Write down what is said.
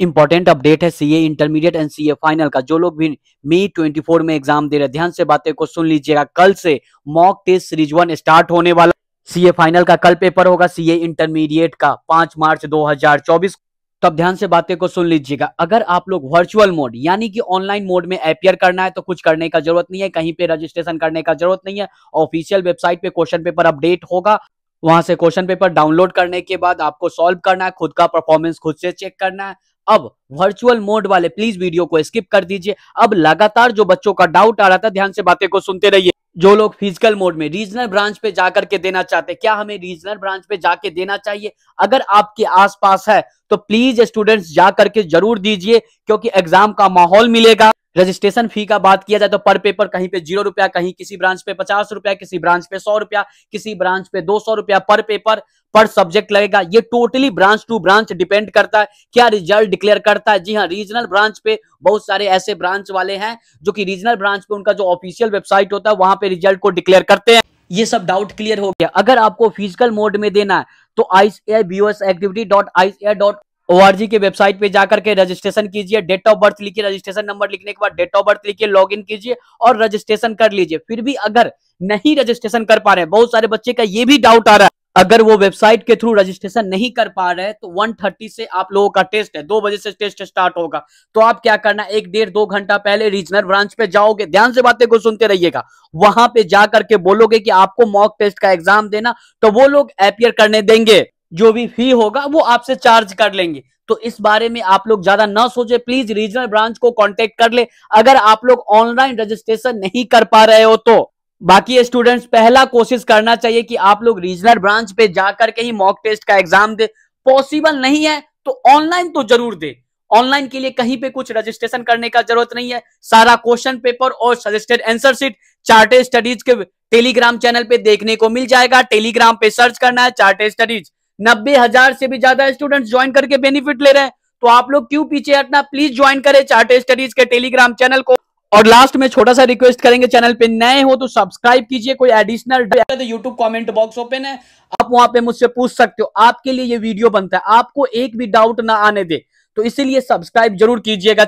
important update है CA intermediate and CA final का जो लोग भी मई 24 में एग्जाम दे रहे ध्यान से बातें को सुन लीजिएगा कल से mock test series one start होने वाला सीए फाइनल का कल पेपर होगा सीए इंटरमीडिएट का पांच मार्च 2024 तब ध्यान से बातें को सुन लीजिएगा अगर आप लोग वर्चुअल मोड यानी कि ऑनलाइन मोड में अपियर करना है तो कुछ करने का जरूरत नहीं है कहीं पे रजिस्ट्रेशन करने का जरूरत नहीं है ऑफिशियल वेबसाइट पे क्वेश्चन पेपर अपडेट होगा वहां से क्वेश्चन पेपर डाउनलोड करने के बाद आपको सॉल्व करना है खुद का परफॉर्मेंस खुद से चेक करना है अब वर्चुअल मोड वाले प्लीज वीडियो को स्किप कर दीजिए अब लगातार जो बच्चों का डाउट आ रहा था ध्यान से बातें को सुनते रहिए जो लोग फिजिकल मोड में रीजनल ब्रांच पे जाकर के देना चाहते हैं क्या हमें रीजनल ब्रांच पे जाके देना चाहिए अगर आपके आसपास है तो प्लीज स्टूडेंट्स जा करके जरूर दीजिए क्योंकि एग्जाम का माहौल मिलेगा रजिस्ट्रेशन फी का बात किया जाए तो पर पेपर कहीं पे जीरो रुपया कहीं किसी ब्रांच पे पचास रुपया किसी ब्रांच पे सौ रुपया किसी ब्रांच पे दो सौ रुपया पर पेपर पर सब्जेक्ट लगेगा ये totally branch to branch depend करता है क्या रिजल्ट डिक्लेयर करता है जी हाँ रीजनल ब्रांच पे बहुत सारे ऐसे ब्रांच वाले हैं जो कि रीजनल ब्रांच पे उनका जो ऑफिशियल वेबसाइट होता है वहां पे रिजल्ट को डिक्लेयर करते हैं ये सब डाउट क्लियर हो गया अगर आपको फिजिकल मोड में देना है तो आईस एक्टिविटी डॉट ओआरजी के वेबसाइट पे जाकर के रजिस्ट्रेशन कीजिए डेट ऑफ बर्थ लिखिए रजिस्ट्रेशन नंबर लिखने के बाद डेट ऑफ बर्थ लिखिए लॉगिन कीजिए और रजिस्ट्रेशन कर लीजिए फिर भी अगर नहीं रजिस्ट्रेशन कर पा रहे हैं बहुत सारे बच्चे का ये भी डाउट आ रहा है अगर वो वेबसाइट के थ्रू रजिस्ट्रेशन नहीं कर पा रहे तो 1:30 से आप लोगों का टेस्ट है दो बजे से टेस्ट स्टार्ट होगा तो आप क्या करना एक डेढ़ दो घंटा पहले रीजनल ब्रांच पे जाओगे ध्यान से बातें को सुनते रहिएगा वहां पे जा करके बोलोगे कि आपको मॉक टेस्ट का एग्जाम देना तो वो लोग अपियर करने देंगे जो भी फी होगा वो आपसे चार्ज कर लेंगे तो इस बारे में आप लोग ज्यादा ना सोचे प्लीज रीजनल ब्रांच को कॉन्टेक्ट कर ले अगर आप लोग ऑनलाइन रजिस्ट्रेशन नहीं कर पा रहे हो तो बाकी स्टूडेंट्स पहला कोशिश करना चाहिए कि आप लोग रीजनल ब्रांच पे जाकर के ही मॉक टेस्ट का एग्जाम दे पॉसिबल नहीं है तो ऑनलाइन तो जरूर दे ऑनलाइन के लिए कहीं पे कुछ रजिस्ट्रेशन करने का जरूरत नहीं है सारा क्वेश्चन पेपर और suggested answer sheet chartered studies के टेलीग्राम चैनल पे देखने को मिल जाएगा टेलीग्राम पे सर्च करना है चार्टेड स्टडीज नब्बे हजार से भी ज्यादा स्टूडेंट ज्वाइन करके बेनिफिट ले रहे हैं तो आप लोग क्यों पीछे हटना प्लीज ज्वाइन करें चार्टेड स्टडीज के टेलीग्राम चैनल को और लास्ट में छोटा सा रिक्वेस्ट करेंगे चैनल पे नए हो तो सब्सक्राइब कीजिए कोई additional YouTube comment box open है आप वहां पे मुझसे पूछ सकते हो आपके लिए ये वीडियो बनता है आपको एक भी डाउट ना आने दे तो इसीलिए सब्सक्राइब जरूर कीजिएगा